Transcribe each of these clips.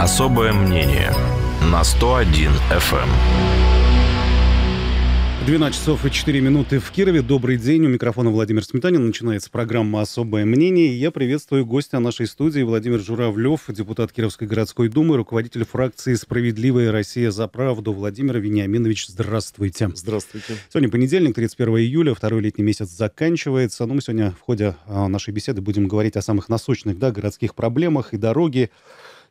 Особое мнение на 101 FM. 12 часов и 4 минуты в Кирове. Добрый день. У микрофона Владимир Сметанин. Начинается программа «Особое мнение». И я приветствую гостя нашей студии Владимир Журавлев, депутат Кировской городской думы, руководитель фракции «Справедливая Россия за правду» Владимир Вениаминович. Здравствуйте. Здравствуйте. Сегодня понедельник, 31 июля, второй летний месяц заканчивается. Но ну, мы сегодня в ходе а, нашей беседы будем говорить о самых насущных да, городских проблемах и дороге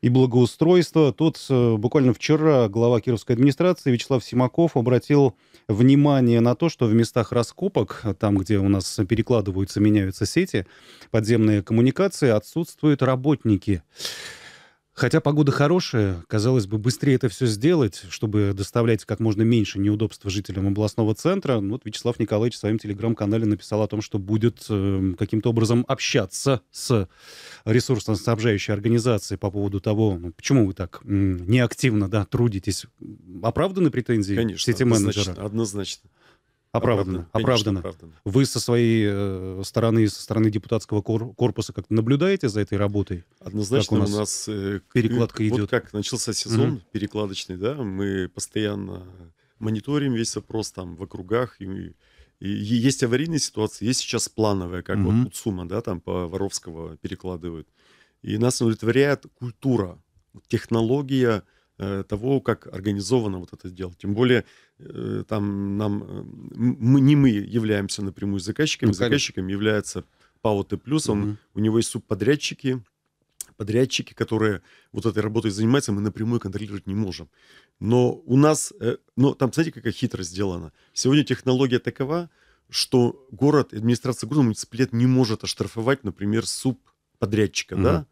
и благоустройства. Тут э, буквально вчера глава Кировской администрации Вячеслав Симаков обратил внимание на то, что в местах раскопок, там, где у нас перекладываются, меняются сети, подземные коммуникации, отсутствуют работники. Хотя погода хорошая, казалось бы, быстрее это все сделать, чтобы доставлять как можно меньше неудобств жителям областного центра. Ну вот Вячеслав Николаевич в своем телеграм-канале написал о том, что будет э, каким-то образом общаться с ресурсно-снабжающей организацией по поводу того, ну, почему вы так неактивно да, трудитесь. Оправданы претензии Конечно, сети-менеджера? Однозначно, однозначно. Оправданно. Оправданно. оправданно. Вы со своей э, стороны, со стороны депутатского корпуса как-то наблюдаете за этой работой? Однозначно как у нас, у нас э, перекладка идет. Вот как начался сезон угу. перекладочный, да, мы постоянно мониторим весь вопрос там в округах. И, и есть аварийные ситуации, есть сейчас плановая, как угу. вот Уцума, да, там по Воровского перекладывают. И нас удовлетворяет культура, технология, э, того, как организовано вот это дело. Тем более Э, там нам э, мы, не мы являемся напрямую заказчиками, ну, заказчиком является ПАО Т+, плюсом, он у него есть субподрядчики, подрядчики, которые вот этой работой занимаются, мы напрямую контролировать не можем. Но у нас, э, но там, знаете, какая хитрость сделана? Сегодня технология такова, что город, администрация города, муниципалитет не может оштрафовать, например, субподрядчика, угу. да?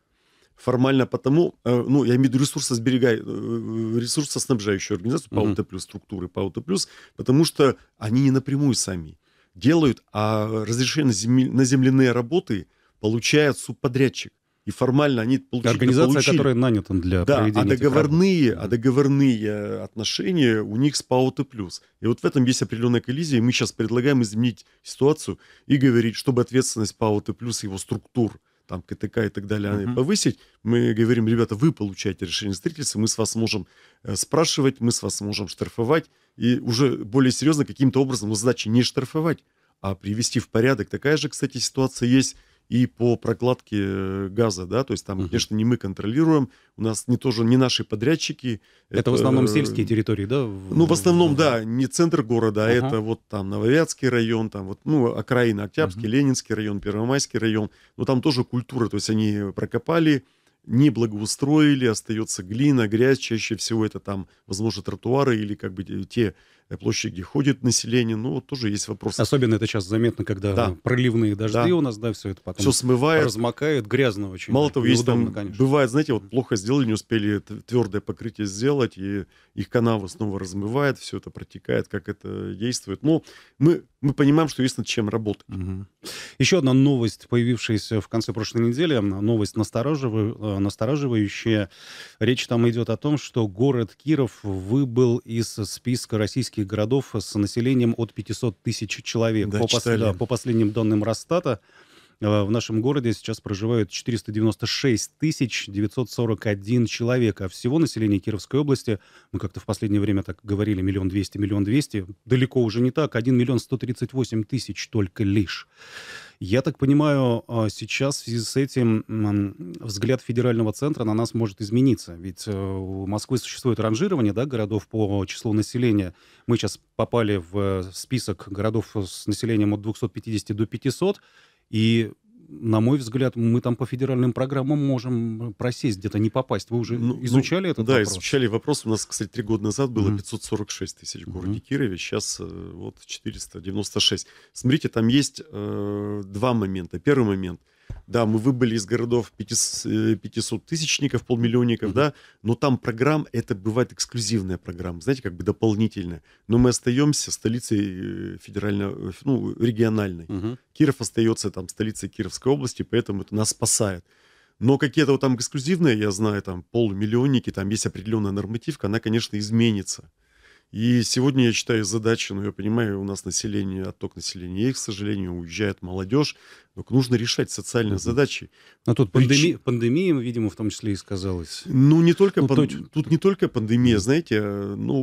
формально потому, э, ну, я имею в виду ресурсосберегай, э, э, ресурсоснабжающую организацию по УТ+, плюс структуры по УТ+, плюс, потому что они не напрямую сами делают, а разрешение на, земель, на земляные работы получает субподрядчик. И формально они получили, Организация, получили. которая нанята для да, проведения а договорные, этих работ. а договорные отношения у них с ПАО плюс. И вот в этом есть определенная коллизия, и мы сейчас предлагаем изменить ситуацию и говорить, чтобы ответственность ПАО плюс его структур – там КТК и так далее Uh-huh. повысить, мы говорим, ребята, вы получаете решение строительства, мы с вас можем э, спрашивать, мы с вас можем штрафовать, и уже более серьезно каким-то образом, но задача не штрафовать, а привести в порядок. Такая же, кстати, ситуация есть и по прокладке э, газа, да, то есть там, угу. конечно, не мы контролируем, у нас не тоже не наши подрядчики. Это, это в основном сельские территории, да? Ну, в основном, да, не центр города, а ага. это вот там Нововятский район, там вот, ну, окраина Октябрьский, угу. Ленинский район, Первомайский район, но там тоже культура, то есть они прокопали, не благоустроили, остается глина, грязь, чаще всего это там, возможно, тротуары или как бы те Э, площади ходит население. Ну, вот тоже есть вопрос. Особенно это сейчас заметно, когда да. проливные дожди да. у нас, да, все это потом все смывает. размокает, грязно очень. Мало того, есть там, конечно. бывает, знаете, вот плохо сделали, не успели твердое покрытие сделать, и их канава снова размывает, все это протекает, как это действует. Но ну, мы, мы понимаем, что есть над чем работать. Угу. Еще одна новость, появившаяся в конце прошлой недели, новость э, настораживающая. Речь там идет о том, что город Киров выбыл из списка российских российских городов с населением от 500 тысяч человек. Да, по, пос... по последним данным Росстата, э, в нашем городе сейчас проживают 496 941 человек, а всего население Кировской области, мы как-то в последнее время так говорили, миллион двести, миллион двести, далеко уже не так, 1 миллион 138 тысяч только лишь. Я так понимаю, а, сейчас в связи с этим взгляд федерального центра на нас может измениться. Ведь э, у Москвы существует ранжирование да, городов по числу населения. Мы сейчас попали в э, список городов с населением от 250 до 500. И на мой взгляд, мы там по федеральным программам можем э, просесть, где-то не попасть. Вы уже ну, ну изучали ну, этот да, вопрос? Да, изучали вопрос. У нас, кстати, три года назад было mm. 546 тысяч в городе mm. Кирове, сейчас э, вот 496. Смотрите, там есть э, два момента. Первый момент – да, мы выбыли из городов 500 э, тысячников, полмиллионников, mm-hmm. да, но там программ, это бывает эксклюзивная программа, знаете, как бы дополнительная. Но мы остаемся столицей э, федеральной, э, ну, региональной. Mm-hmm. Киров остается там столицей Кировской области, поэтому это нас спасает. Но какие-то вот там эксклюзивные, я знаю, там полмиллионники, там есть определенная нормативка, она, конечно, изменится. И сегодня я читаю задачи, но я понимаю, у нас население, отток населения, и, к сожалению, уезжает молодежь, но нужно решать социальные mm задачи. Но а тут Прич... пандеми... пандемия, видимо, в том числе и сказалась. Ну, не только ну, пан... то... тут не только пандемия, знаете, ну,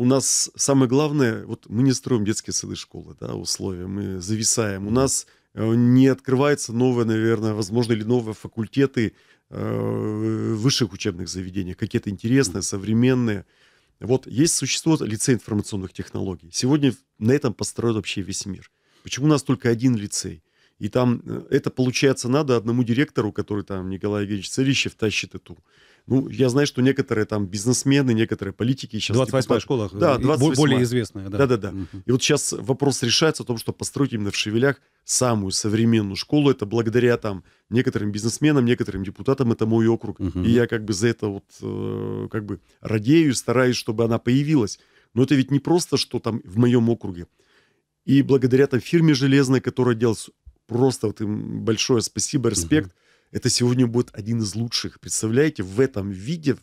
у нас самое главное, вот мы не строим детские сады школы, да, условия, мы зависаем. У нас э, не открывается новое, наверное, возможно, или новые факультеты э, высших учебных заведений, какие-то интересные, современные. Вот есть, существует лицей информационных технологий. Сегодня на этом построен вообще весь мир. Почему у нас только один лицей? И там э, это, получается, надо одному директору, который там Николай Евгеньевич Царищев тащит эту. Ну, я знаю, что некоторые там бизнесмены, некоторые политики сейчас... 28-я депутаты... школа, да, 28 э, более известная. Да, да, да. да. Угу. И вот сейчас вопрос решается о том, что построить именно в Шевелях самую современную школу. Это благодаря там некоторым бизнесменам, некоторым депутатам, это мой округ. Угу. И я как бы за это вот э, как бы радею, стараюсь, чтобы она появилась. Но это ведь не просто, что там в моем округе. И благодаря там фирме «Железной», которая делает просто вот им большое спасибо, респект. Угу. Это сегодня будет один из лучших, представляете, в этом виде,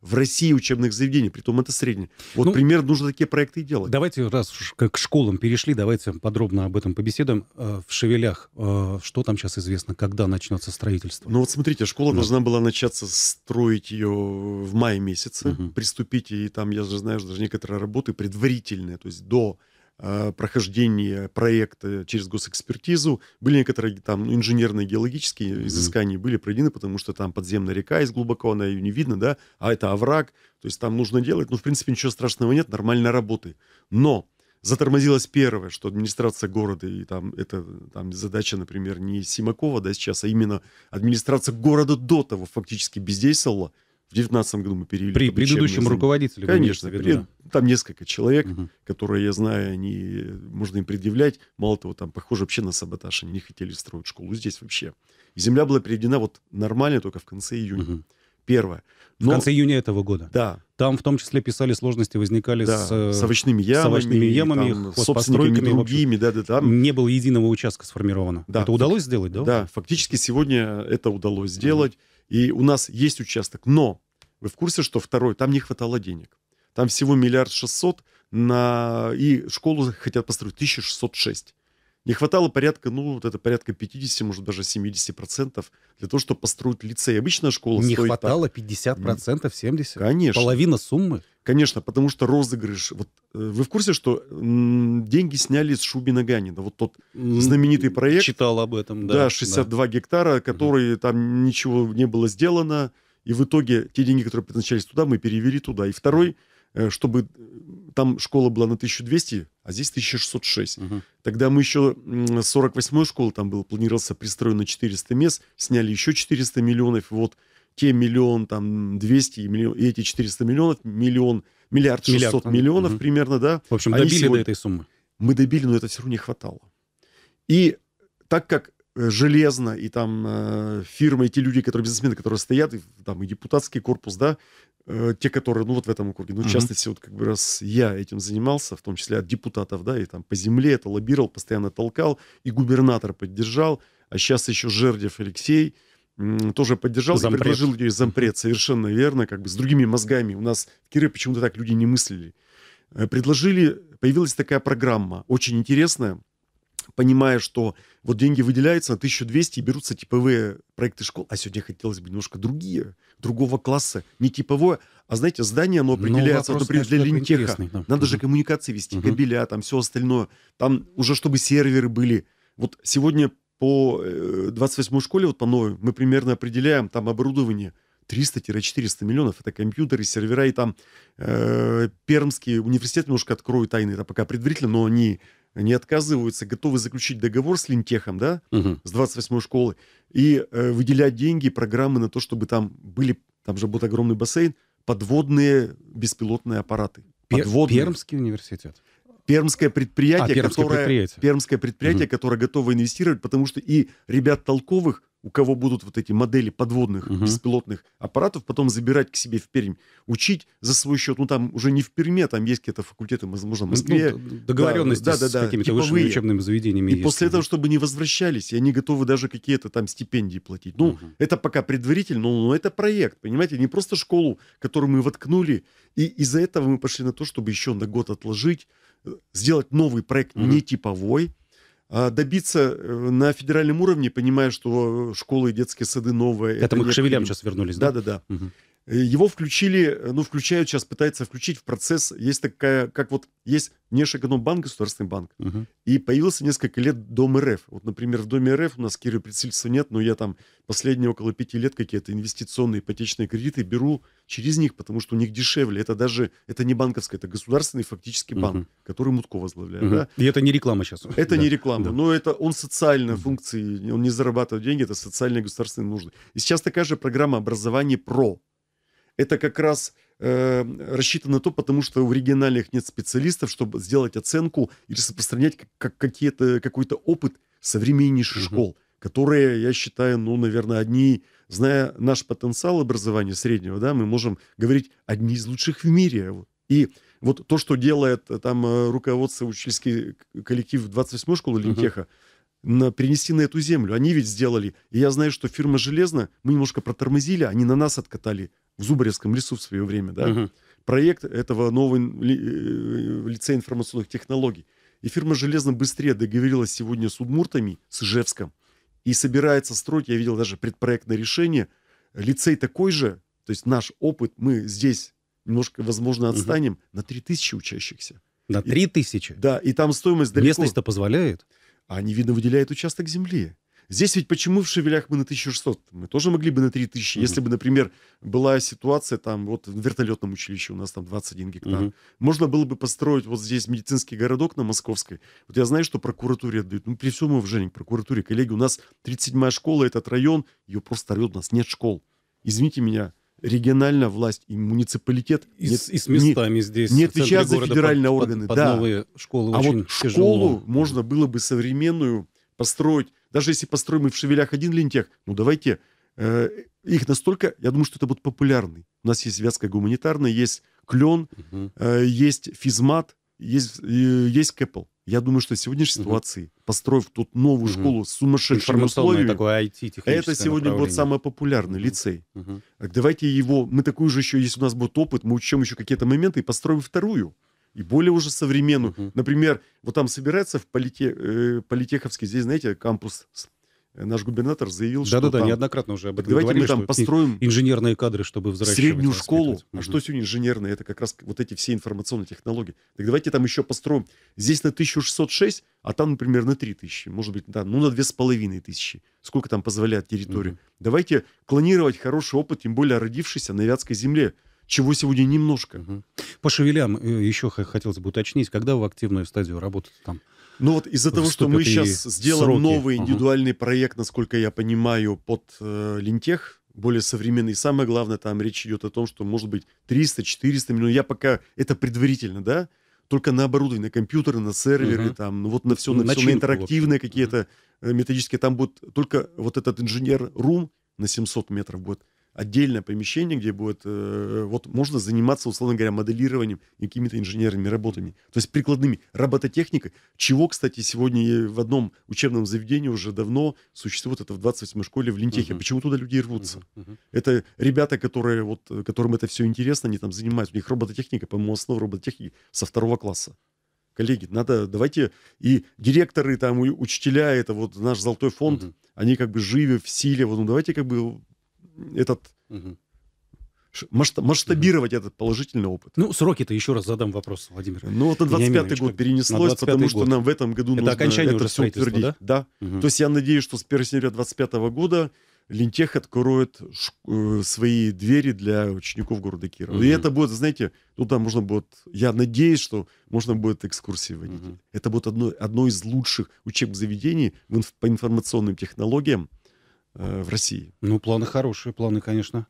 в России учебных заведений, при том это среднее. Вот ну, пример нужно такие проекты делать. Давайте, раз уж к школам перешли, давайте подробно об этом побеседуем. Э, в Шевелях, э, что там сейчас известно, когда начнется строительство? Ну вот смотрите, школа да. Ну. должна была начаться строить ее в мае месяце, угу. приступить, и там, я же знаю, что даже некоторые работы предварительные, то есть до Э, прохождение проекта через госэкспертизу. Были некоторые там инженерные геологические mm-hmm. изыскания были проведены, потому что там подземная река из глубоко, она ее не видно, да, а это овраг, то есть там нужно делать, ну, в принципе, ничего страшного нет, нормально работы. Но затормозилось первое, что администрация города, и там это там задача, например, не Симакова, да, сейчас, а именно администрация города до того фактически бездействовала, в 2019 году мы перевели... При предыдущем руководителе? Конечно. Виду, при, да. Там несколько человек, угу. которые, я знаю, они, можно им предъявлять. Мало того, там, похоже, вообще на саботаж. Они не хотели строить школу здесь вообще. И земля была переведена вот нормально только в конце июня. Угу. Первое. Но, в конце июня этого года? Да. Там в том числе писали сложности, возникали да, с, с э, овощными ямами, с овощными ямами там, собственниками другими. Да, да, там. Не было единого участка сформировано. Да, это удалось сделать, да? Да, фактически сегодня это удалось сделать. Угу. И у нас есть участок, но вы в курсе, что второй, там не хватало денег. Там всего миллиард шестьсот, на... и школу хотят построить 1606. Не хватало порядка, ну, вот это порядка 50, может, даже 70 процентов для того, чтобы построить лицей. Обычная школа Не хватало так. 50 процентов, 70? Конечно. Половина суммы? Конечно, потому что розыгрыш... Вот э, вы в курсе, что деньги сняли с Шубина Ганина? Вот тот знаменитый проект. Читал об этом, да. Да, 62 да. гектара, который угу. там ничего не было сделано. И в итоге те деньги, которые предназначались туда, мы перевели туда. И второй, э, чтобы э, там школа была на 1200, а здесь 1606. Угу. Тогда мы еще 48-й школы там был, планировался пристроен на 400 мест, сняли еще 400 миллионов. Вот те миллион, там, 200 миллион, и эти 400 миллионов, миллион, миллиард 600 миллиард, миллионов угу. примерно, да. В общем, добили сегодня... до этой суммы. Мы добили, но это все равно не хватало. И так как э, железно, и там э, фирмы, и те люди, которые бизнесмены, которые стоят, и, там и депутатский корпус, да, э, те, которые, ну вот в этом округе, ну uh-huh. вот как бы раз я этим занимался, в том числе от депутатов, да, и там по земле это лоббировал, постоянно толкал, и губернатор поддержал, а сейчас еще Жердев Алексей, тоже поддержал зампред. и предложил ей зампред, совершенно верно, как бы с другими мозгами. У нас в Кире почему-то так люди не мыслили. Э, предложили, появилась такая программа, очень интересная, понимая, что вот деньги выделяются на 1200 и берутся типовые проекты школ, а сегодня хотелось бы немножко другие, другого класса, не типовое, а знаете, здание, оно ну, определяется, ну, вопрос, например, для линтеха, да. надо угу. же коммуникации вести, угу. кабеля, там все остальное, там уже чтобы серверы были, вот сегодня по 28 э, школе, вот по новой, мы примерно определяем там оборудование 300-400 миллионов. Это компьютеры, сервера, и там э, Пермский университет немножко открою тайны, это пока предварительно, но они не отказываются, готовы заключить договор с Линтехом, да, угу. с 28-й школы, и э, выделять деньги, программы на то, чтобы там были, там же будет огромный бассейн, подводные беспилотные аппараты. Подводные. Пермский университет. Пермское предприятие, а, пермское которое, предприятие. Пермское предприятие угу. которое готово инвестировать, потому что и ребят толковых у кого будут вот эти модели подводных угу. беспилотных аппаратов, потом забирать к себе в Пермь, учить за свой счет. Ну, там уже не в Перми, а там есть какие-то факультеты, возможно, в ну, Москве. Ну, договоренности да, да, да, с какими-то типовые. высшими учебными заведениями. И есть, после да. этого, чтобы не возвращались, и они готовы даже какие-то там стипендии платить. Ну, угу. это пока предварительно, но ну, это проект, понимаете, не просто школу, которую мы воткнули, и из-за этого мы пошли на то, чтобы еще на год отложить, э, сделать новый проект угу. не типовой, а, добиться э, на федеральном уровне, понимая, что э, школы и детские сады новые. Это, это мы к шевелям сейчас вернулись, да? Да-да-да. Угу. Э, его включили, э, ну, включают сейчас, пытаются включить в процесс, есть такая, как вот, есть нешэкономбанк государственный банк, угу. и появился несколько лет Дом РФ. Вот, например, в Доме РФ у нас Кирилл представительства нет, но я там последние около пяти лет какие-то инвестиционные ипотечные кредиты беру через них, потому что у них дешевле. Это даже, это не банковское, это государственный фактически банк, угу. который Мутко возглавляет. Угу. Да? И это не реклама сейчас. Это да. не реклама, да. но это он социальная угу. функция, он не зарабатывает деньги, это социальные государственные нужды. И сейчас такая же программа образования ПРО это как раз э, рассчитано то, потому что в региональных нет специалистов, чтобы сделать оценку или распространять как, как какие-то, какой-то опыт современнейших угу. школ, которые, я считаю, ну, наверное, одни, зная наш потенциал образования среднего, да, мы можем говорить одни из лучших в мире. И вот то, что делает э, там э, руководство учительский коллектив 28-й школы Линкеха, угу на, перенести на эту землю. Они ведь сделали. И я знаю, что фирма «Железно», мы немножко протормозили, они на нас откатали в Зубаревском лесу в свое время, да, угу. проект этого нового э, лицея информационных технологий. И фирма «Железно» быстрее договорилась сегодня с Удмуртами, с Ижевском, и собирается строить, я видел даже предпроектное решение, лицей такой же, то есть наш опыт, мы здесь немножко, возможно, отстанем угу. на 3000 учащихся. На 3000? Да, и там стоимость далеко... Местность-то позволяет? А Они, видно, выделяют участок земли. Здесь ведь почему в «Шевелях» мы на 1600? Мы тоже могли бы на 3000. mm Если бы, например, была ситуация там вот в вертолетном училище у нас там 21 гектар. mm Можно было бы построить вот здесь медицинский городок на Московской. Вот я знаю, что прокуратуре отдают. Ну, при всем уважении к прокуратуре, коллеги, у нас 37-я школа, этот район, ее просто рвет у нас нет школ. Извините меня, региональная власть и муниципалитет и, нет, и с местами не, здесь не отвечают за федеральные под, органы под, под да новые школы а вот школу тяжело. можно было бы современную построить, даже если построим и в «Шевелях» один лентех, ну давайте э, их настолько, я думаю, что это будет популярный. У нас есть вязкая гуманитарная», есть «Клен», угу. э, есть «Физмат», есть, э, есть «Кэпл». Я думаю, что в сегодняшней угу. построив тут новую угу. школу с сумасшедшими условиями, такое IT, это сегодня будет самый популярный угу. лицей. Угу. Так давайте его, мы такую же еще, если у нас будет опыт, мы учим еще какие-то моменты и построим вторую и более уже современную. Uh-huh. Например, вот там собирается в полите, э, Политеховске, здесь, знаете, кампус э, наш губернатор заявил, да, что да, да, там, неоднократно уже об этом давайте говорили, мы там построим инженерные кадры, чтобы взращивать среднюю школу. А что сегодня инженерные? Это как раз вот эти все информационные технологии. Так давайте там еще построим. Здесь на 1606, а там, например, на 3000, может быть, да, ну на 2500, сколько там позволяет территория. Угу. Давайте клонировать хороший опыт, тем более родившийся на Вятской земле чего сегодня немножко. По шевелям э, еще хотелось бы уточнить, когда вы активную стадию работаете там? Ну вот из-за того, что мы сейчас сделаем сроки. новый индивидуальный угу. проект, насколько я понимаю, под э, лентех, более современный. самое главное, там речь идет о том, что может быть 300-400 миллионов. Я пока это предварительно, да? Только на оборудование, на компьютеры, на серверы, угу. там, ну вот на все, ну, на, Начинку, все, на интерактивные какие-то угу. методические. Там будет только вот этот инженер Рум на 700 метров будет отдельное помещение, где будет, э, вот можно заниматься, условно говоря, моделированием и какими-то инженерными работами, то есть прикладными, робототехникой, чего, кстати, сегодня в одном учебном заведении уже давно существует, это в 28-й школе в Лентехе. Угу. Почему туда люди рвутся? Угу. Угу. Это ребята, которые, вот, которым это все интересно, они там занимаются, у них робототехника, по-моему, основа робототехники со второго класса коллеги, надо, давайте, и директоры, там, и учителя, это вот наш золотой фонд, угу. они как бы живы в силе, вот, ну, давайте как бы этот угу. масштабировать угу. этот положительный опыт. Ну, сроки-то еще раз задам вопрос, Владимир. Ну, вот на 25-й год перенеслось, потому год. что нам в этом году это нужно окончание это все утвердить. Да? да. Угу. То есть я надеюсь, что с 1 сентября 2025 года Линтех откроет э, свои двери для учеников города Кирова. Угу. И это будет, знаете, туда можно будет, я надеюсь, что можно будет экскурсии водить. Угу. Это будет одно, одно из лучших учебных заведений в, по информационным технологиям Э, в России. Ну, планы хорошие, планы, конечно,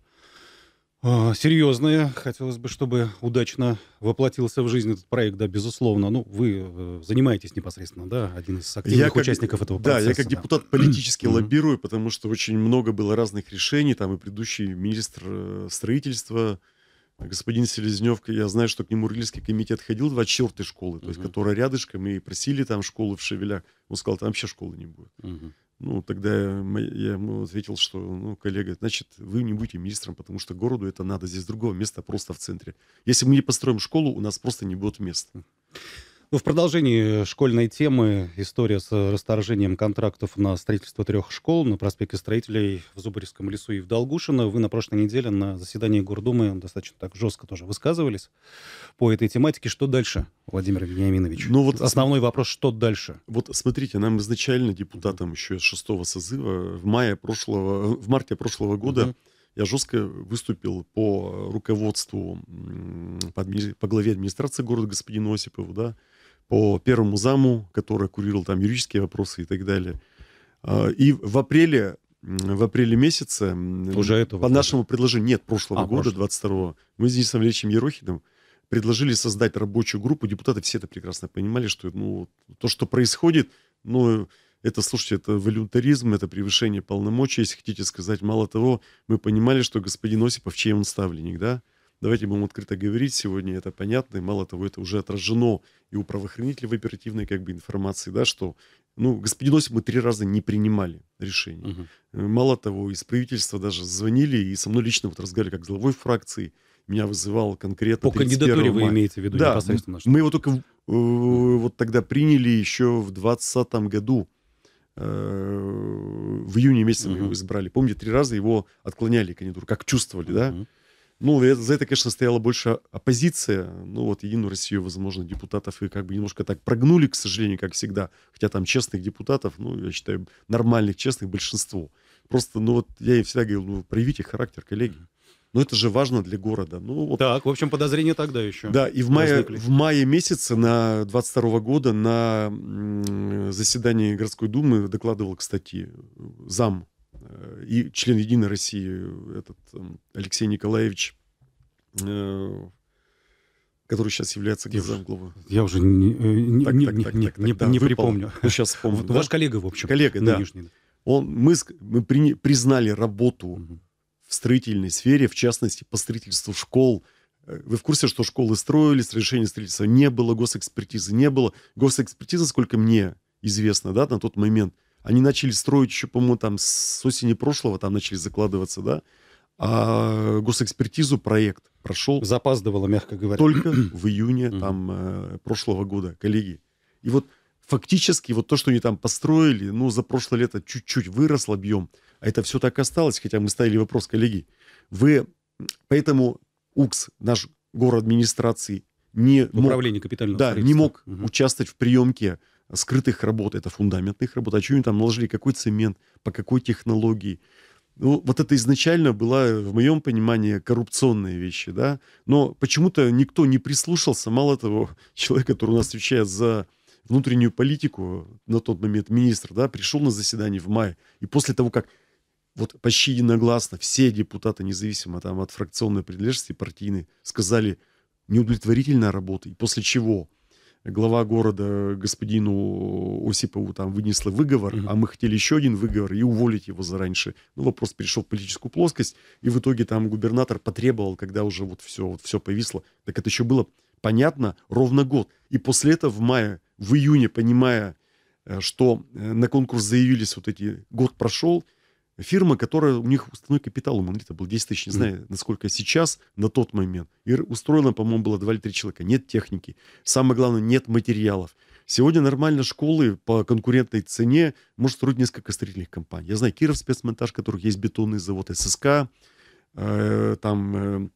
а, серьезные. Хотелось бы, чтобы удачно воплотился в жизнь этот проект, да, безусловно. Ну, вы э, занимаетесь непосредственно, да, один из активных я как, участников этого да, процесса. Да, я как да. депутат политически лоббирую, потому что очень много было разных решений, там и предыдущий министр э, строительства, господин Селезнев, я знаю, что к нему Рыльский комитет ходил два й школы, то есть, которая рядышком, и просили там школы в Шевелях. Он сказал, там вообще школы не будет. Угу. Ну, тогда я ему ответил, что, ну, коллега, значит, вы не будете министром, потому что городу это надо. Здесь другого места просто в центре. Если мы не построим школу, у нас просто не будет места. Ну, в продолжении школьной темы история с расторжением контрактов на строительство трех школ на проспекте строителей в Зубаревском лесу и в Долгушино. Вы на прошлой неделе на заседании Гордумы достаточно так жестко тоже высказывались по этой тематике. Что дальше, Владимир Вениаминович? Ну вот основной вопрос, что дальше? Вот смотрите, нам изначально депутатам еще с шестого созыва в мае прошлого, в марте прошлого года Uh -huh я жестко выступил по руководству, по, по главе администрации города господину Осипову, да, по первому заму, который курировал там юридические вопросы и так далее. А, и в апреле, в апреле месяце, Уже этого по года. нашему предложению, нет, прошлого а, года, прошлого. 22-го, мы с Денисом Ильичем Ерохиным предложили создать рабочую группу. Депутаты все это прекрасно понимали, что ну, то, что происходит, ну, это, слушайте, это волюнтаризм, это превышение полномочий, если хотите сказать. Мало того, мы понимали, что господин Осипов, чей он ставленник, да? Давайте будем открыто говорить сегодня, это понятно, и мало того, это уже отражено и у правоохранителей в оперативной как бы, информации, да, что ну, господин Осип мы три раза не принимали решение. Угу. Мало того, из правительства даже звонили, и со мной лично вот разговаривали как главой фракции, меня вызывал конкретно. По кандидатуре мая. вы имеете в виду да, непосредственно? Что? Мы его только э, вот тогда приняли еще в 2020 году. Э, в июне месяце мы его избрали. Помните, три раза его отклоняли кандидатуру, как чувствовали, да? Ну, э, за это, конечно, стояла больше оппозиция. Ну, вот Единую Россию, возможно, депутатов и как бы немножко так прогнули, к сожалению, как всегда. Хотя там честных депутатов, ну, я считаю, нормальных, честных большинство. Просто, ну, вот я им всегда говорил, ну, проявите характер, коллеги но это же важно для города. Ну, вот. Так, в общем, подозрения тогда еще Да, и в мае, в мае месяце на 22 года на заседании городской думы докладывал, кстати, зам э, и член Единой России, этот Алексей Николаевич, э, который сейчас является главным главы. Я уже не, не, припомню. Ну, сейчас вспомню. Вот да? Ваш коллега, в общем. Коллега, да. Он, мы мы при, признали работу угу в строительной сфере, в частности, по строительству школ. Э, вы в курсе, что школы строились, разрешения строительства не было, госэкспертизы не было. Госэкспертиза, сколько мне известно, да, на тот момент, они начали строить еще, по-моему, там с осени прошлого, там начали закладываться, да, а госэкспертизу проект прошел... Запаздывало, мягко говоря. Только в июне там э, прошлого года, коллеги. И вот фактически вот то, что они там построили, ну, за прошлое лето чуть-чуть вырос объем, а это все так осталось, хотя мы ставили вопрос коллеги. Вы, поэтому УКС, наш город администрации, не Управление мог, капитального да, не мог угу. участвовать в приемке скрытых работ, это фундаментных работ. А что они там наложили? Какой цемент? По какой технологии? Ну, вот это изначально была, в моем понимании, коррупционные вещи, да. Но почему-то никто не прислушался. Мало того, человек, который у нас отвечает за внутреннюю политику на тот момент министр, да, пришел на заседание в мае, и после того, как вот почти единогласно все депутаты, независимо там от фракционной принадлежности партийной, сказали неудовлетворительная работа, и после чего глава города господину Осипову там вынесла выговор, mm а мы хотели еще один выговор и уволить его зараньше. Ну, вопрос перешел в политическую плоскость, и в итоге там губернатор потребовал, когда уже вот все, вот все повисло, так это еще было понятно, ровно год. И после этого в мае, в июне, понимая, э, что э, на конкурс заявились вот эти, год прошел, фирма, которая, у них уставной капитал у Монолита был 10 тысяч, не знаю, насколько сейчас, на тот момент. И устроено, по-моему, было 2 или 3 человека. Нет техники. Самое главное, нет материалов. Сегодня нормально школы по конкурентной цене может строить несколько строительных компаний. Я знаю Киров спецмонтаж, у которых есть бетонный завод ССК, э, там э,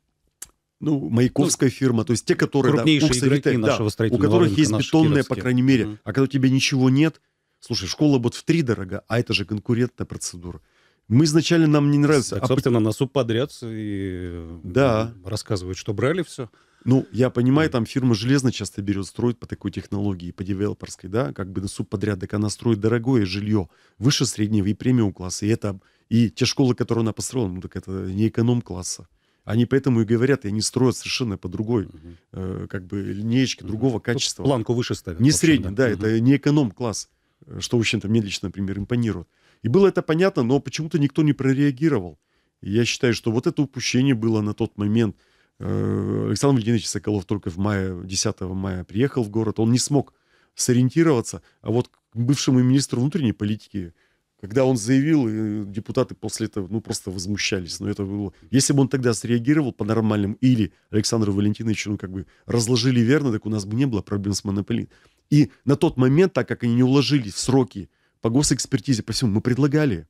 ну, Маяковская ну, фирма, то есть те, которые... Крупнейшие да, Укса, игроки Витек, нашего да, У которых рынка, есть бетонная, по крайней мере. Mm. А когда у тебя ничего нет, слушай, школа вот в три дорога, а это же конкурентная процедура. Мы изначально нам не нравится. А так, а собственно, по... на суп подряд и э, да. рассказывают, что брали все. Ну, я понимаю, там фирма железно часто берет, строит по такой технологии, по девелоперской, да, как бы на суп подряд, так она строит дорогое жилье, выше среднего и премиум класса, и это, и те школы, которые она построила, ну, так это не эконом класса. Они поэтому и говорят, и они строят совершенно по другой, угу. э, как бы, линеечке, угу. другого качества. Тут планку выше ставят. Не средний, да, да угу. это не эконом-класс, э, что, в общем-то, мне лично, например, импонирует. И было это понятно, но почему-то никто не прореагировал. И я считаю, что вот это упущение было на тот момент. Э, Александр Валентинович Соколов только в мае, 10 мая приехал в город, он не смог сориентироваться, а вот к бывшему министру внутренней политики когда он заявил, депутаты после этого ну, просто возмущались. Но это было... Если бы он тогда среагировал по-нормальному или Александру Валентиновичу ну, как бы разложили верно, так у нас бы не было проблем с монополией. И на тот момент, так как они не уложились в сроки по госэкспертизе, по всему, мы предлагали.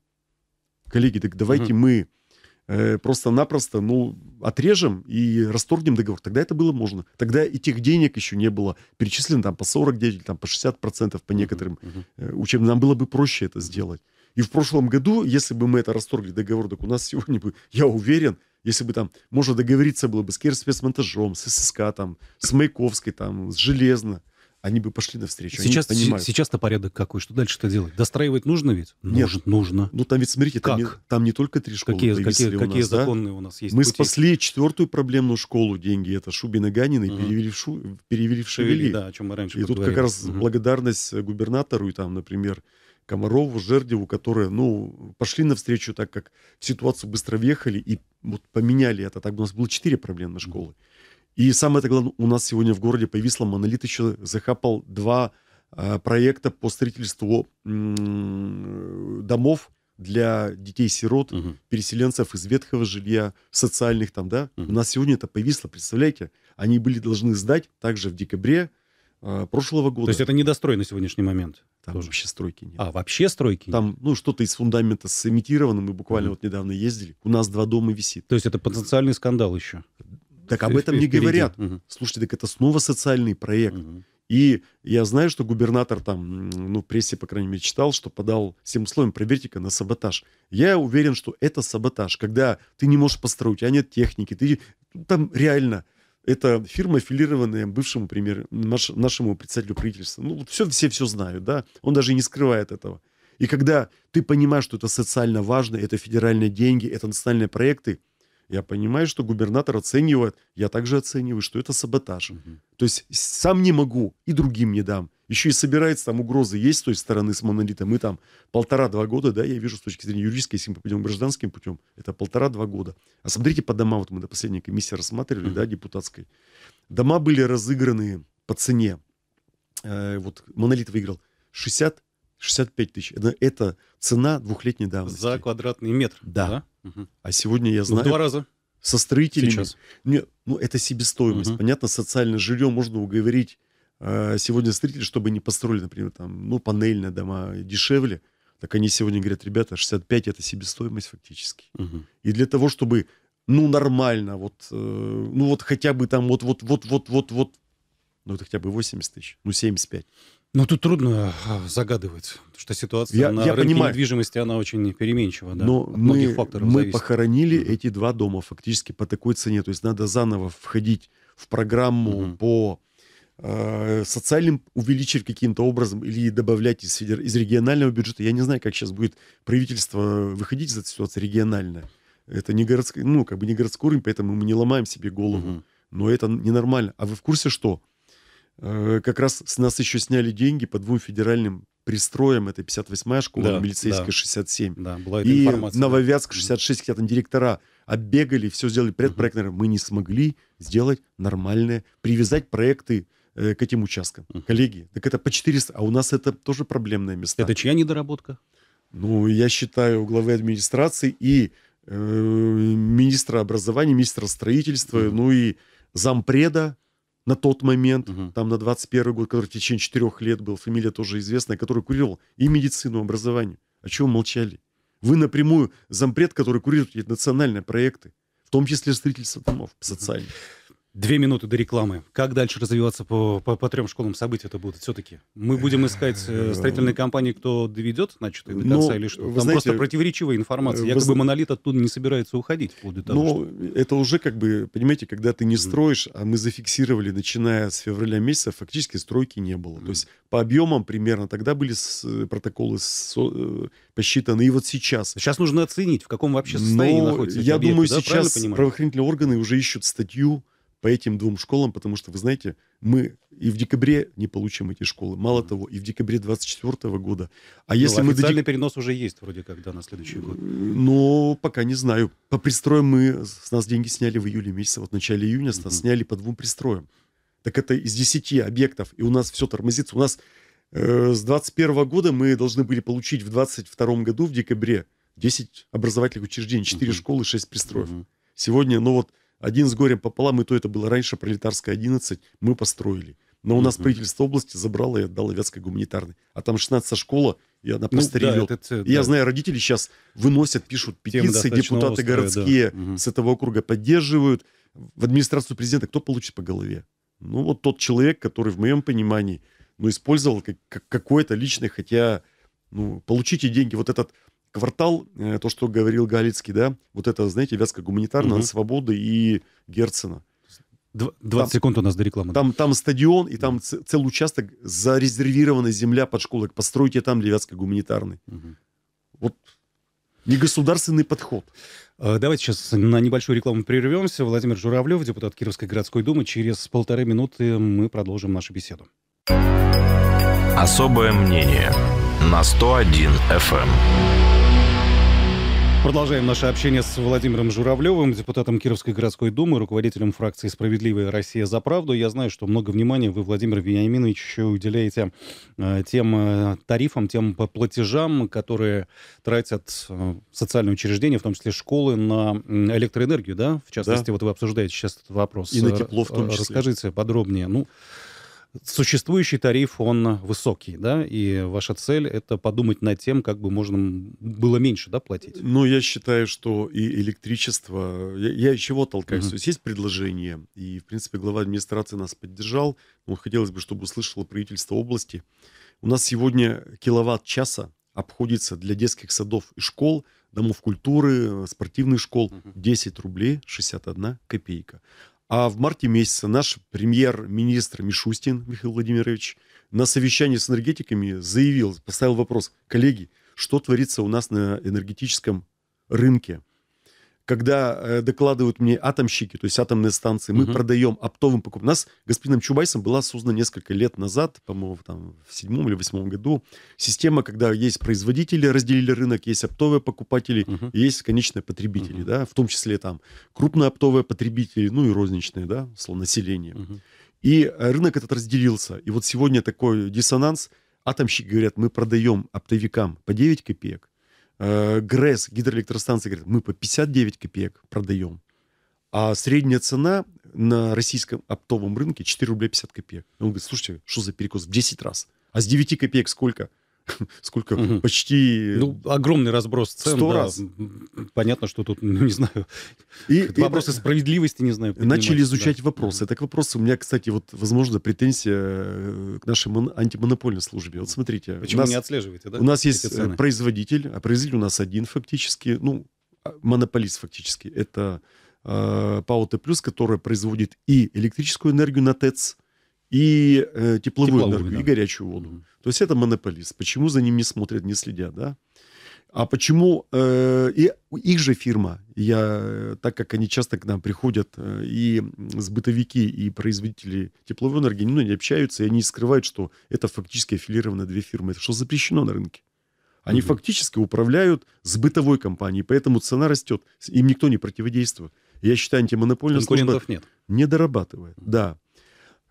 Коллеги, так давайте угу. мы э, просто-напросто ну, отрежем и расторгнем договор. Тогда это было можно. Тогда и тех денег еще не было перечислено там по 49, там по 60 процентов по некоторым угу. э, учебным. Нам было бы проще это сделать. И в прошлом году, если бы мы это расторгли договор, так у нас сегодня бы, я уверен, если бы там можно договориться было бы с Керспецмонтажом, с ССК, там, с Маяковской, там, с Железно, они бы пошли навстречу. Сейчас, сейчас-то порядок какой, что дальше-то делать? Достраивать нужно ведь? Нет. Нужно, нужно. Ну там ведь, смотрите, Там, не, там не только три школы Какие, какие, у нас, какие да? законные у нас есть Мы пути? спасли четвертую проблемную школу, деньги, это Шубина Ганина, угу. перевели, в шу, перевели в Шевели. Да, о чем мы раньше И тут как раз угу. благодарность губернатору и там, например, Комарову, Жердеву, которые, ну, пошли навстречу, так как в ситуацию быстро въехали и вот поменяли это. Так у нас было четыре проблемной школы. И самое главное, у нас сегодня в городе появился монолит, еще захапал два э, проекта по строительству э, домов для детей-сирот, угу. переселенцев из ветхого жилья, социальных там, да. Угу. У нас сегодня это повисло, представляете? Они были должны сдать также в декабре а, прошлого года. То есть это недостроен на сегодняшний момент? Там Тоже. вообще стройки нет. А, вообще стройки Там, ну, что-то из фундамента сымитировано. Мы буквально mm-hmm. вот недавно ездили. У нас два дома висит. То есть это потенциальный скандал еще? Так об этом не говорят. Угу. Слушайте, так это снова социальный проект. Угу. И я знаю, что губернатор там, ну, в прессе, по крайней мере, читал, что подал всем условиям, проверьте-ка, на саботаж. Я уверен, что это саботаж, когда ты не можешь построить, а нет техники, ты ну, там реально... Это фирма, аффилированная бывшему пример, наш, нашему председателю правительства. Ну, все, все все знают, да. Он даже не скрывает этого. И когда ты понимаешь, что это социально важно, это федеральные деньги, это национальные проекты, я понимаю, что губернатор оценивает, я также оцениваю, что это саботаж. Угу. То есть сам не могу и другим не дам еще и собирается, там угрозы есть с той стороны, с монолитом, и там полтора-два года, да, я вижу с точки зрения юридической, если мы пойдем гражданским путем, это полтора-два года. А смотрите по домам, вот мы до последней комиссии рассматривали, да, депутатской. Дома были разыграны по цене. Э, вот монолит выиграл 60 65 тысяч. Это, это цена двухлетней давности. За квадратный метр. Да. да? А сегодня я ну, знаю... Ну, два раза. Со строителями. Сейчас. Не, ну, это себестоимость. Угу. Понятно, социальное жилье можно уговорить а, сегодня строители, чтобы не построили, например, там, ну, панельные дома дешевле, так они сегодня говорят, ребята, 65 это себестоимость фактически. Угу. И для того, чтобы, ну, нормально, вот, э, ну, вот хотя бы там вот-вот-вот-вот-вот-вот, ну, это хотя бы 80 тысяч, ну, 75. Ну, тут трудно а, загадывать, что ситуация я, на я рынке понимаю. недвижимости, она очень переменчива, да, Но от мы, факторов Мы зависит. похоронили mm-hmm. эти два дома фактически по такой цене, то есть надо заново входить в программу mm-hmm. по Э, социальным увеличивать каким-то образом или добавлять из, федер... из регионального бюджета. Я не знаю, как сейчас будет правительство выходить из этой ситуации регионально. Это не городской, ну, как бы не городской уровень, поэтому мы не ломаем себе голову. Угу. Но это ненормально. А вы в курсе, что э, как раз с нас еще сняли деньги по двум федеральным пристроям. Это 58-я школа, да, милицейская да. 67. Да, была эта и Нововятск 66, хотя там директора оббегали, все сделали предпроектно. Угу. Мы не смогли сделать нормальное, привязать проекты Э, к этим участкам. Uh-huh. Коллеги, так это по 400, а у нас это тоже проблемное место Это чья недоработка? Ну, я считаю, главы администрации и э, министра образования, министра строительства, uh-huh. ну и зампреда на тот момент, угу. там на 21 год, который в течение четырех лет был, фамилия тоже известная, который курировал и медицину, и образование. О чем молчали? Вы напрямую зампред, который курирует национальные проекты, в том числе строительство домов социальных. Угу. Две минуты до рекламы. Как дальше развиваться по, по, по трем школам событий это будут все-таки? Мы будем искать э, э, строительные компании, кто доведет, значит, до ну, конца Но, или что? Там знаете, просто противоречивая информация. Э, Якобы зна... монолит оттуда не собирается уходить. ну, что... это уже как бы, понимаете, когда ты не строишь, а мы зафиксировали, начиная с февраля месяца, фактически стройки не было. То есть по объемам примерно тогда были с, протоколы с, посчитаны, и вот сейчас. Сейчас нужно оценить, в каком вообще состоянии Но находится. Я объекты, думаю, да? сейчас правоохранительные органы уже ищут статью, по этим двум школам, потому что, вы знаете, мы и в декабре не получим эти школы. Мало mm-hmm. того, и в декабре 24 года. А ну, если мы додек... перенос уже есть вроде как, да, на следующий год. Но ну, пока не знаю. По пристроям мы с нас деньги сняли в июле месяце, вот в начале июня с нас сняли по двум пристроям. Так это из 10 объектов, и у нас все тормозится. У нас э, с 21 года мы должны были получить в 22 году в декабре 10 образовательных учреждений, 4 mm-hmm. школы, 6 пристроев. Mm-hmm. Сегодня, ну вот один с горем пополам, и то это было раньше, пролетарская 11, мы построили. Но у нас угу. правительство области забрало и отдало Вятской гуманитарной. А там 16 школа, и она просто ну, Да, это, это, да. Я знаю, родители сейчас выносят, пишут петиции, депутаты острая, городские да. с этого округа поддерживают. В администрацию президента кто получит по голове? Ну, вот тот человек, который, в моем понимании, ну, использовал как, как, какое-то личное, хотя, ну, получите деньги. Вот этот квартал, э, то, что говорил Галицкий, да, вот это, знаете, вязка гуманитарная, угу. свободы и Герцена. 20 там, секунд у нас до рекламы. Там, там стадион, и там целый участок зарезервированная земля под школы. Постройте там Левятской гуманитарный. Угу. Вот негосударственный подход. Э, давайте сейчас на небольшую рекламу прервемся. Владимир Журавлев, депутат Кировской городской думы. Через полторы минуты мы продолжим нашу беседу. Особое мнение на 101 FM. Эм. Продолжаем наше общение с Владимиром Журавлевым, депутатом Кировской городской думы, руководителем фракции «Справедливая Россия за правду». Я знаю, что много внимания вы, Владимир Вениаминович, еще уделяете э, тем э, тарифам, тем платежам, которые тратят э, социальные учреждения, в том числе школы, на электроэнергию, да? В частности, да. вот вы обсуждаете сейчас этот вопрос. И на тепло в том числе. Расскажите подробнее. Ну, существующий тариф, он высокий, да, и ваша цель — это подумать над тем, как бы можно было меньше, да, платить. Ну, я считаю, что и электричество... Я, я чего толкаюсь? Mm-hmm. То есть есть предложение, и, в принципе, глава администрации нас поддержал, но хотелось бы, чтобы услышало правительство области. У нас сегодня киловатт часа обходится для детских садов и школ, домов культуры, э, спортивных школ 10 рублей 61 копейка. А в марте месяце наш премьер-министр Мишустин Михаил Владимирович на совещании с энергетиками заявил, поставил вопрос, коллеги, что творится у нас на энергетическом рынке – когда э, докладывают мне атомщики, то есть атомные станции, мы угу. продаем оптовым покупкам. У нас господином Чубайсом была создана несколько лет назад, по-моему, там в седьмом или восьмом году, система, когда есть производители, разделили рынок, есть оптовые покупатели, угу. и есть конечные потребители, угу. да, в том числе там крупные оптовые потребители, ну и розничные, да, население. Угу. И э, рынок этот разделился. И вот сегодня такой диссонанс. Атомщики говорят, мы продаем оптовикам по 9 копеек, Э, ГРЭС, гидроэлектростанция говорит, мы по 59 копеек продаем, а средняя цена на российском оптовом рынке 4 рубля 50 копеек. Он говорит, слушайте, что за перекос? В 10 раз. А с 9 копеек сколько? сколько, угу. почти... Ну, огромный разброс цен. Сто да. раз. Понятно, что тут, ну, не знаю, и, это вопросы это... справедливости, не знаю. Начали изучать да. вопросы. Так вопросы у меня, кстати, вот, возможно, претензия э, к нашей мон... антимонопольной службе. Вот смотрите. Почему нас... не отслеживаете, да? У нас есть э, цены? производитель, а производитель у нас один фактически, ну, а, монополист фактически. Это э, ПАО Т+, которая производит и электрическую энергию на ТЭЦ, и э, тепловую, тепловую энергию, да. и горячую воду. Угу. То есть это монополист. Почему за ним не смотрят, не следят, да? А почему э, и их же фирма, я, так как они часто к нам приходят, э, и сбытовики, и производители тепловой энергии, ну, не общаются, и они скрывают, что это фактически аффилированы две фирмы. Это что запрещено на рынке. Они угу. фактически управляют сбытовой компанией, поэтому цена растет. Им никто не противодействует. Я считаю, антимонопольная служба нет. не дорабатывает. Да.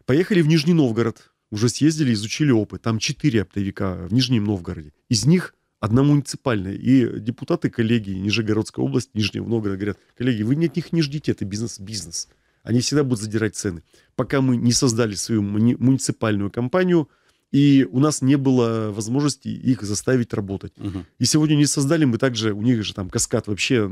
Поехали в Нижний Новгород. Уже съездили, изучили опыт. Там четыре оптовика в Нижнем Новгороде. Из них одна муниципальная. И депутаты коллеги Нижегородской области, Нижнего Новгорода говорят, коллеги, вы от них не ждите, это бизнес-бизнес. Они всегда будут задирать цены. Пока мы не создали свою муни муниципальную компанию – и у нас не было возможности их заставить работать. Угу. И сегодня не создали мы также, у них же там каскад вообще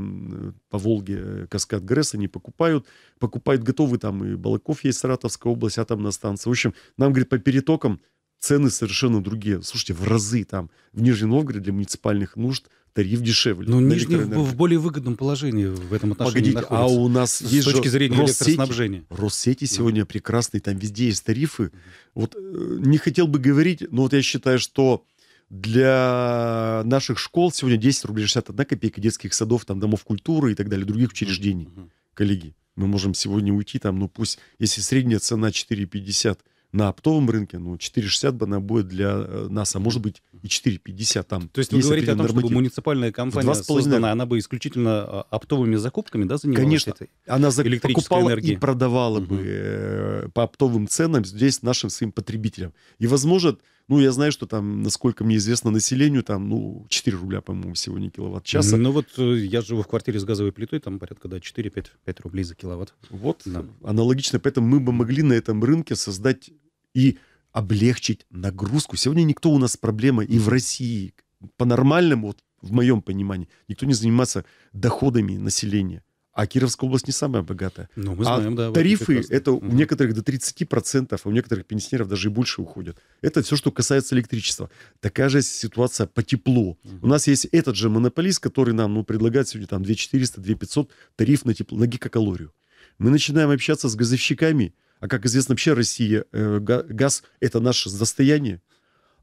по Волге, э, каскад ГРЭС они покупают, покупают готовый там и Балаков есть, Саратовская область, а там на станции. В общем, нам, говорит, по перетокам цены совершенно другие. Слушайте, в разы там в Нижнем Новгороде для муниципальных нужд тариф дешевле. Ну, Нижний в, в более выгодном положении в этом отношении Погодите, а у нас есть с же точки зрения Россети, электроснабжения. Россети сегодня да. прекрасные, там везде есть тарифы. Вот э, не хотел бы говорить, но вот я считаю, что для наших школ сегодня 10 рублей 61 копейка, детских садов, там, домов культуры и так далее, других учреждений, угу. коллеги. Мы можем сегодня уйти там, ну пусть, если средняя цена 4,50 на оптовом рынке, ну, 4,60 бы она будет для э, нас, а может быть и 4,50 там. То есть вы говорите о том, норматив. чтобы муниципальная компания 2,5... создана, она бы исключительно а, оптовыми закупками, да, занималась Конечно, этой она зак... покупала энергии. и продавала угу. бы э, по оптовым ценам здесь нашим своим потребителям. И, возможно, ну, я знаю, что там, насколько мне известно, населению там, ну, 4 рубля, по-моему, всего сегодня киловатт-часа. Ну, вот э, я живу в квартире с газовой плитой, там порядка, да, 4-5 рублей за киловатт. Вот, да. аналогично. Поэтому мы бы могли на этом рынке создать и облегчить нагрузку. Сегодня никто у нас проблема и в России по-нормальному, вот в моем понимании, никто не занимается доходами населения. А Кировская область не самая богатая. Ну, мы знаем, а да. Тарифы — это угу. у некоторых до 30%, а у некоторых пенсионеров даже и больше уходят. Это все, что касается электричества. Такая же ситуация по теплу. Угу. У нас есть этот же монополист, который нам ну, предлагает сегодня там 2400, 2500 тариф на, тепло, на гигакалорию. Мы начинаем общаться с газовщиками, а как известно, вообще Россия, э, газ – это наше достояние.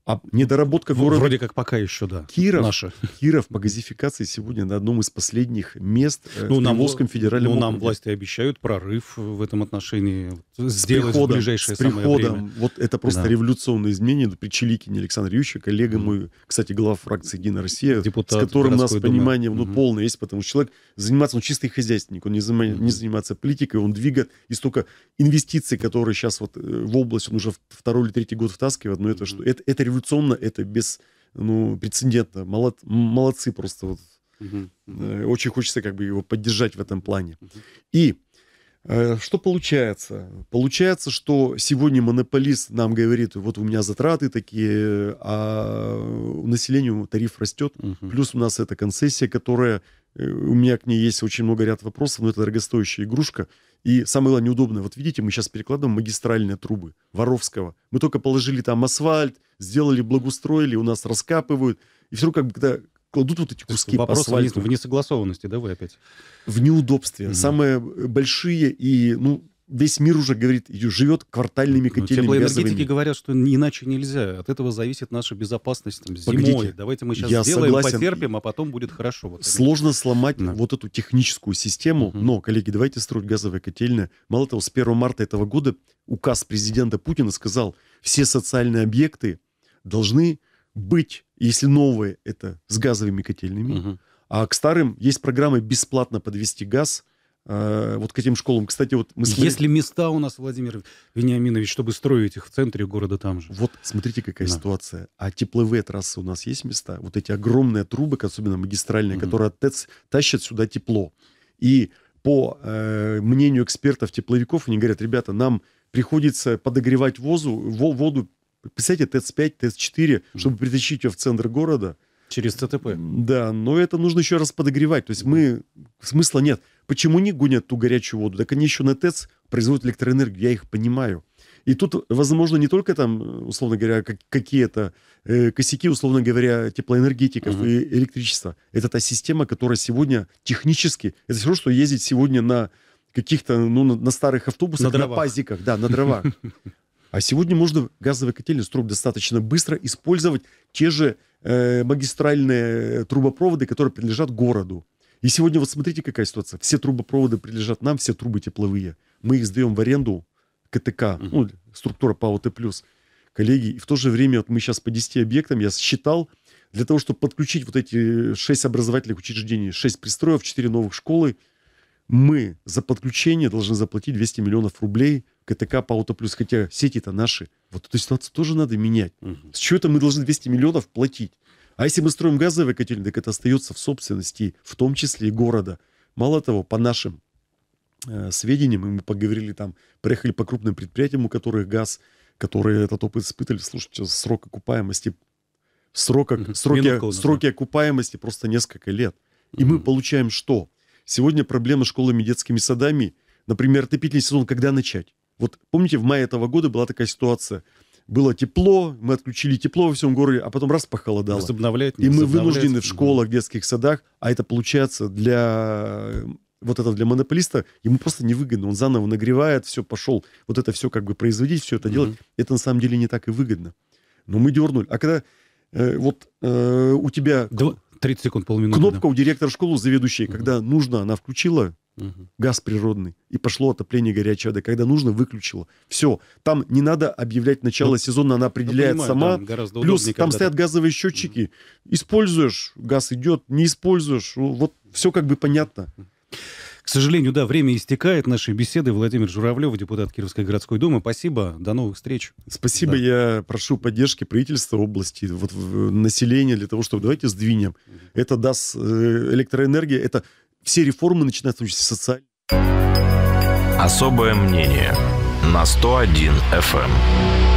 А недоработка города... Вроде как пока еще, да. Киров, Наша. Киров по газификации сегодня на одном из последних мест э, ну, в нам, Приволжском федеральном Ну, нам власти обещают прорыв в этом отношении сделать с приходом, в ближайшее с приходом. Время. Вот это просто да. революционное изменение. Ну, При Челикине Александр Юрьевич, коллега mm. мой, кстати, глава фракции «Единая Россия», Депутат с которым у нас Думы. понимание ну, mm. полное есть, потому что человек занимается, он чистый хозяйственник, он не, заним, mm. не занимается политикой, он двигает. И столько инвестиций, которые сейчас вот э, в область, он уже второй или третий год втаскивает, но это что? Это, это революционно, это без ну, прецедента. Молод, молодцы просто. Вот. Угу, угу. Очень хочется как бы его поддержать в этом плане. Угу. И э, что получается? Получается, что сегодня монополист нам говорит, вот у меня затраты такие, а у населения тариф растет, угу. плюс у нас эта концессия, которая Э, у меня к ней есть очень много ряд вопросов, но это дорогостоящая игрушка. И самое главное, неудобное. Вот видите, мы сейчас перекладываем магистральные трубы Воровского. Мы только положили там асфальт, сделали, благоустроили, у нас раскапывают. И все как бы, когда кладут вот эти куски по асфальту. В несогласованности, да, вы опять? В неудобстве. Угу. Самые э, большие и, ну, весь мир уже говорит, живет квартальными ну, котельными ну, газовыми. говорят, что иначе нельзя. От этого зависит наша безопасность там, зимой. Погодите, Давайте мы сейчас я сделаем, согласен. потерпим, а потом будет хорошо. Вот Сложно это. сломать да. вот эту техническую систему. Угу. Но, коллеги, давайте строить газовые котельные. Мало того, с 1 марта этого года указ президента Путина сказал, все социальные объекты должны быть, если новые, это с газовыми котельными. Угу. А к старым есть программы бесплатно подвести газ – Э, вот к этим школам. Кстати, вот мы смотри... Если места у нас, Владимир Вениаминович, чтобы строить их в центре города там же. Вот смотрите, какая да. ситуация. А тепловые трассы у нас есть места? Вот эти огромные трубы, особенно магистральные, mm-hmm. которые ТЭЦ тащат сюда тепло. И по э, мнению экспертов, тепловиков, они говорят, ребята, нам приходится подогревать возу, во, воду, представьте, ТЭЦ-5, ТЭЦ-4, mm-hmm. чтобы притащить ее в центр города. Через ТТП. Да, но это нужно еще раз подогревать. То есть мы... Смысла нет. Почему не гонят ту горячую воду? Так они еще на ТЭЦ производят электроэнергию, я их понимаю. И тут, возможно, не только там, э, условно говоря, как, какие-то э, косяки, условно говоря, теплоэнергетиков угу. и электричества. Это та система, которая сегодня технически... Это все равно, что ездить сегодня на каких-то, ну, на, на старых автобусах, на, на пазиках, да, на дровах. А сегодня можно газовые котельные строить достаточно быстро, использовать те же э, магистральные э, трубопроводы, которые принадлежат городу. И сегодня вот смотрите, какая ситуация. Все трубопроводы прилежат нам, все трубы тепловые. Мы их сдаем в аренду КТК, угу. ну, структура ПАОТ+. Коллеги, и в то же время вот мы сейчас по 10 объектам, я считал, для того, чтобы подключить вот эти 6 образовательных учреждений, 6 пристроев, 4 новых школы, мы за подключение должны заплатить 200 миллионов рублей КТК по Auto хотя сети-то наши. Вот эту ситуацию тоже надо менять. Угу. С чего это мы должны 200 миллионов платить? А если мы строим газовые котельные, так это остается в собственности, в том числе и города. Мало того, по нашим э, сведениям, мы поговорили там, приехали по крупным предприятиям, у которых газ, которые этот опыт испытали, слушайте, срок окупаемости, срок, сроки, сроки окупаемости просто несколько лет. И мы получаем что? Сегодня проблемы с школами и детскими садами. Например, отопительный сезон, когда начать? Вот помните, в мае этого года была такая ситуация было тепло, мы отключили тепло во всем городе, а потом раз похолодало. Возобновлять, И мы вынуждены в школах, детских садах, а это получается для вот это для монополиста, ему просто невыгодно. Он заново нагревает, все, пошел вот это все как бы производить, все это mm-hmm. делать. Это на самом деле не так и выгодно. Но мы дернули. А когда э, вот э, у тебя... 30 секунд, полминуты. Кнопка да. у директора школы, заведующей, mm-hmm. когда нужно, она включила, угу. газ природный, и пошло отопление горячей воды. Когда нужно, выключило. Все. Там не надо объявлять начало ну, сезона, она определяет понимаю, сама. Да, гораздо Плюс там стоят газовые счетчики. Угу. Используешь, газ идет, не используешь. Ну, вот все как бы понятно. К сожалению, да, время истекает нашей беседы. Владимир Журавлев, депутат Кировской городской думы. Спасибо, до новых встреч. Спасибо, да. я прошу поддержки правительства области, вот населения для того, чтобы давайте сдвинем. Это даст э, электроэнергия, это все реформы начинают в социальной. Особое мнение на 101 FM.